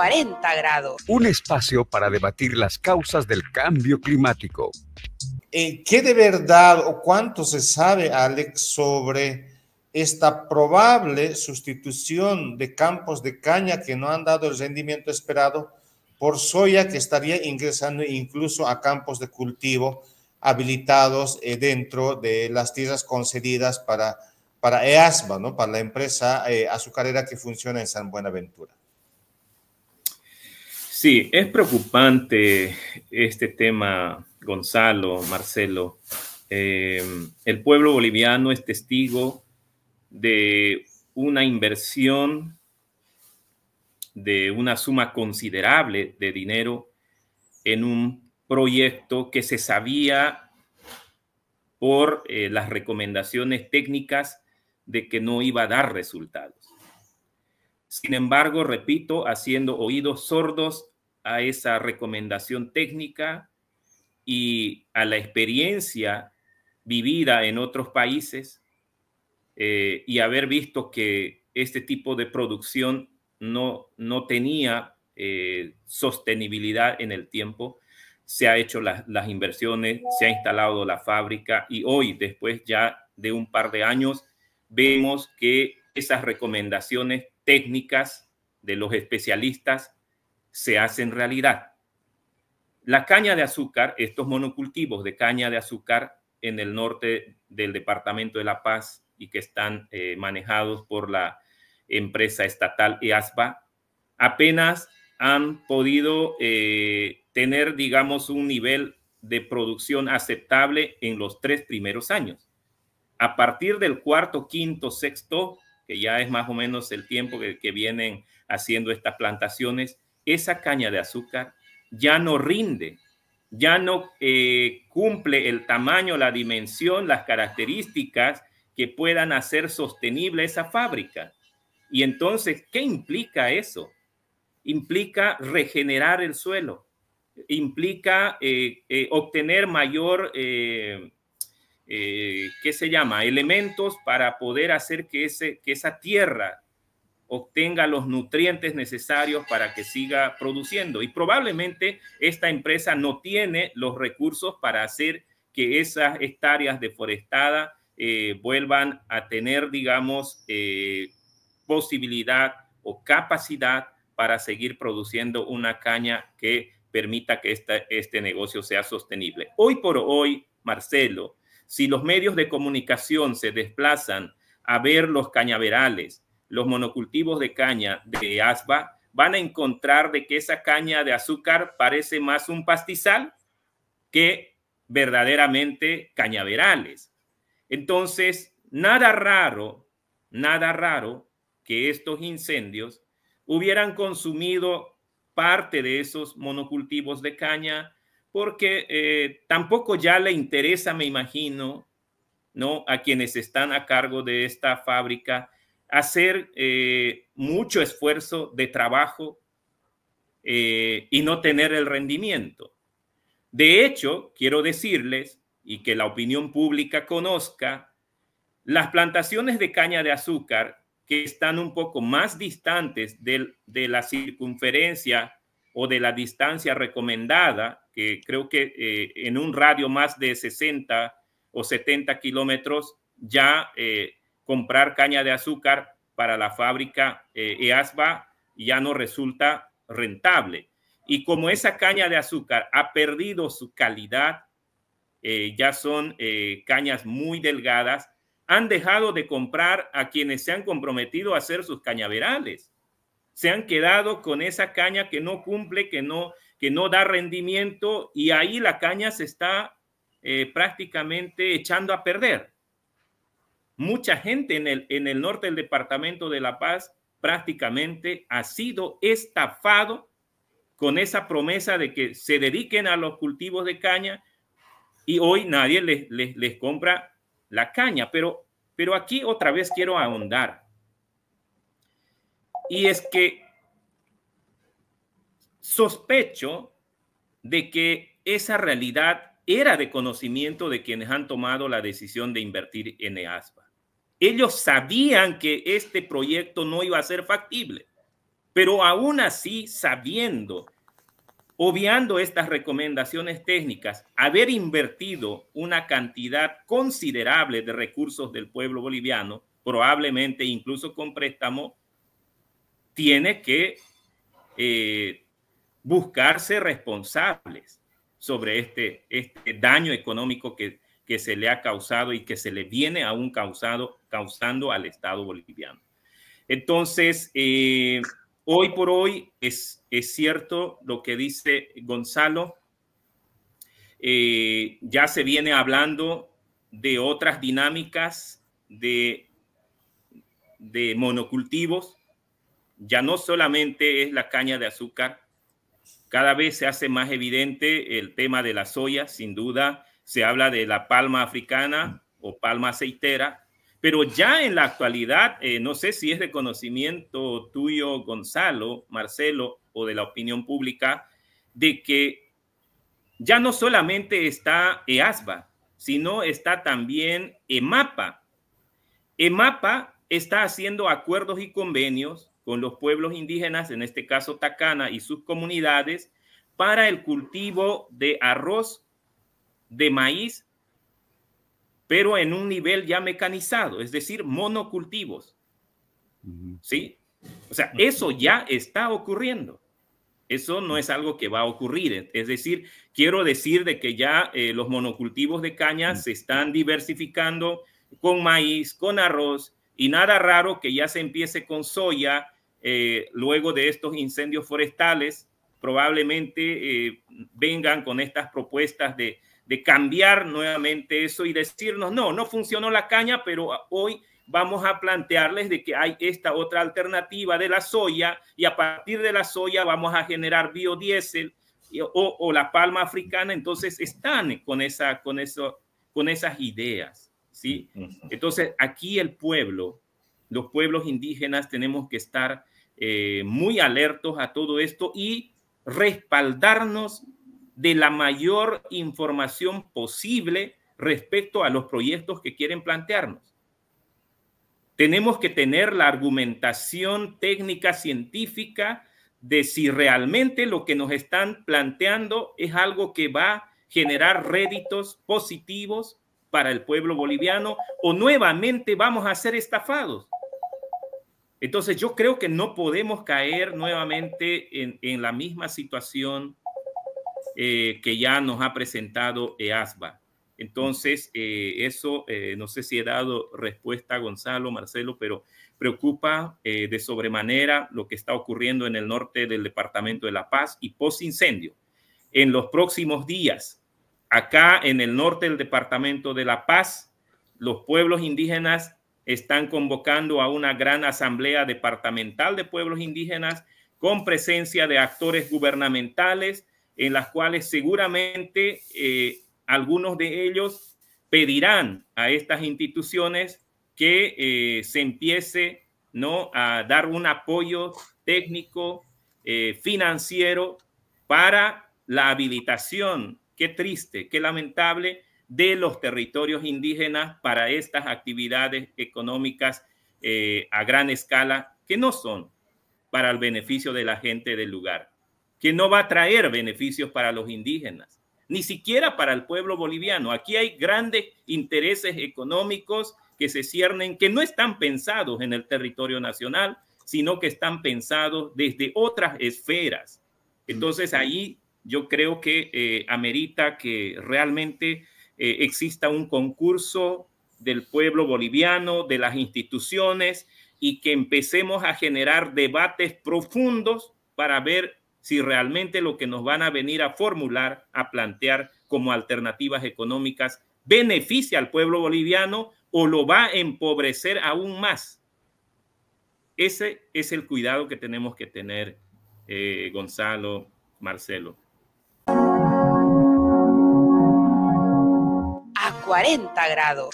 40 grados. Un espacio para debatir las causas del cambio climático. Eh, ¿Qué de verdad o cuánto se sabe, Alex, sobre esta probable sustitución de campos de caña que no han dado el rendimiento esperado por soya que estaría ingresando incluso a campos de cultivo habilitados eh, dentro de las tierras concedidas para, para EASMA, ¿no? para la empresa eh, azucarera que funciona en San Buenaventura? Sí, es preocupante este tema, Gonzalo, Marcelo. Eh, el pueblo boliviano es testigo de una inversión de una suma considerable de dinero en un proyecto que se sabía por eh, las recomendaciones técnicas de que no iba a dar resultados. Sin embargo, repito, haciendo oídos sordos a esa recomendación técnica y a la experiencia vivida en otros países eh, y haber visto que este tipo de producción no, no tenía eh, sostenibilidad en el tiempo, se ha hecho las inversiones, se ha instalado la fábrica y hoy, después ya de un par de años, vemos que esas recomendaciones técnicas de los especialistas se hacen realidad. La caña de azúcar, estos monocultivos de caña de azúcar en el norte del Departamento de La Paz y que están eh, manejados por la empresa estatal EASPA, apenas han podido eh, tener, digamos, un nivel de producción aceptable en los tres primeros años. A partir del cuarto, quinto, sexto, que ya es más o menos el tiempo que vienen haciendo estas plantaciones, esa caña de azúcar ya no rinde, ya no eh, cumple el tamaño, la dimensión, las características que puedan hacer sostenible esa fábrica. Y entonces, ¿qué implica eso? Implica regenerar el suelo, implica eh, eh, obtener mayor, ¿qué se llama?, elementos para poder hacer que, ese, que esa tierra obtenga los nutrientes necesarios para que siga produciendo. Y probablemente esta empresa no tiene los recursos para hacer que esas hectáreas deforestadas eh, vuelvan a tener, digamos, eh, posibilidad o capacidad para seguir produciendo una caña que permita que este negocio sea sostenible. Hoy por hoy, Marcelo, si los medios de comunicación se desplazan a ver los cañaverales, los monocultivos de caña de asba, van a encontrar de que esa caña de azúcar parece más un pastizal que verdaderamente cañaverales. Entonces, nada raro, nada raro que estos incendios hubieran consumido parte de esos monocultivos de caña, porque eh, tampoco ya le interesa, me imagino, ¿no? a quienes están a cargo de esta fábrica hacer eh, mucho esfuerzo de trabajo eh, y no tener el rendimiento. De hecho, quiero decirles y que la opinión pública conozca, las plantaciones de caña de azúcar que están un poco más distantes de, la circunferencia o de la distancia recomendada, que creo que eh, en un radio más de 60 o 70 kilómetros ya comprar caña de azúcar para la fábrica eh, EASBA ya no resulta rentable. Y como esa caña de azúcar ha perdido su calidad, eh, ya son eh, cañas muy delgadas, han dejado de comprar a quienes se han comprometido a hacer sus cañaverales. Se han quedado con esa caña que no cumple, que no, que no da rendimiento y ahí la caña se está eh, prácticamente echando a perder mucha gente en el, en el norte del departamento de La Paz prácticamente ha sido estafado con esa promesa de que se dediquen a los cultivos de caña y hoy nadie les, les, compra la caña. Pero, pero aquí otra vez quiero ahondar. Y es que sospecho de que esa realidad era de conocimiento de quienes han tomado la decisión de invertir en EASPA. Ellos sabían que este proyecto no iba a ser factible, pero aún así, sabiendo, obviando estas recomendaciones técnicas, haber invertido una cantidad considerable de recursos del pueblo boliviano, probablemente incluso con préstamo, tiene que eh, buscarse responsables sobre este, este daño económico que, que se le ha causado y que se le viene aún causado, causando al Estado boliviano. Entonces, eh, hoy por hoy es, es cierto lo que dice Gonzalo. Eh, ya se viene hablando de otras dinámicas de, de monocultivos. Ya no solamente es la caña de azúcar, cada vez se hace más evidente el tema de la soya, sin duda se habla de la palma africana o palma aceitera, pero ya en la actualidad, eh, no sé si es de conocimiento tuyo, Gonzalo, Marcelo, o de la opinión pública, de que ya no solamente está EASBA, sino está también EMAPA. EMAPA está haciendo acuerdos y convenios con los pueblos indígenas, en este caso Tacana y sus comunidades, para el cultivo de arroz de maíz, pero en un nivel ya mecanizado, es decir, monocultivos. ¿Sí? O sea, eso ya está ocurriendo. Eso no es algo que va a ocurrir. Es decir, quiero decir de que ya eh, los monocultivos de caña se están diversificando con maíz, con arroz, y nada raro que ya se empiece con soya eh, luego de estos incendios forestales. Probablemente eh, vengan con estas propuestas de de cambiar nuevamente eso y decirnos, no, no funcionó la caña, pero hoy vamos a plantearles de que hay esta otra alternativa de la soya y a partir de la soya vamos a generar biodiesel o, la palma africana, entonces están con, esa, con, eso, con esas ideas, ¿sí? Entonces aquí el pueblo, los pueblos indígenas tenemos que estar eh, muy alertos a todo esto y respaldarnos de la mayor información posible respecto a los proyectos que quieren plantearnos. Tenemos que tener la argumentación técnica científica de si realmente lo que nos están planteando es algo que va a generar réditos positivos para el pueblo boliviano o nuevamente vamos a ser estafados. Entonces yo creo que no podemos caer nuevamente en, la misma situación eh, que ya nos ha presentado EASBA. Eh, Entonces, eh, eso, no sé si he dado respuesta a Gonzalo, Marcelo, pero preocupa de sobremanera lo que está ocurriendo en el norte del Departamento de La Paz y post incendio. En los próximos días, acá en el norte del Departamento de La Paz, los pueblos indígenas están convocando a una gran asamblea departamental de pueblos indígenas con presencia de actores gubernamentales, en las cuales seguramente eh, algunos de ellos pedirán a estas instituciones que eh, se empiece ¿no? a dar un apoyo técnico, eh, financiero para la habilitación, qué triste, qué lamentable, de los territorios indígenas para estas actividades económicas a gran escala que no son para el beneficio de la gente del lugar que no va a traer beneficios para los indígenas, ni siquiera para el pueblo boliviano. Aquí hay grandes intereses económicos que se ciernen, que no están pensados en el territorio nacional, sino que están pensados desde otras esferas. Entonces ahí yo creo que eh, amerita que realmente eh, exista un concurso del pueblo boliviano, de las instituciones, y que empecemos a generar debates profundos para ver si realmente lo que nos van a venir a formular, a plantear como alternativas económicas, beneficia al pueblo boliviano o lo va a empobrecer aún más. Ese es el cuidado que tenemos que tener, eh, Gonzalo, Marcelo. A 40 grados.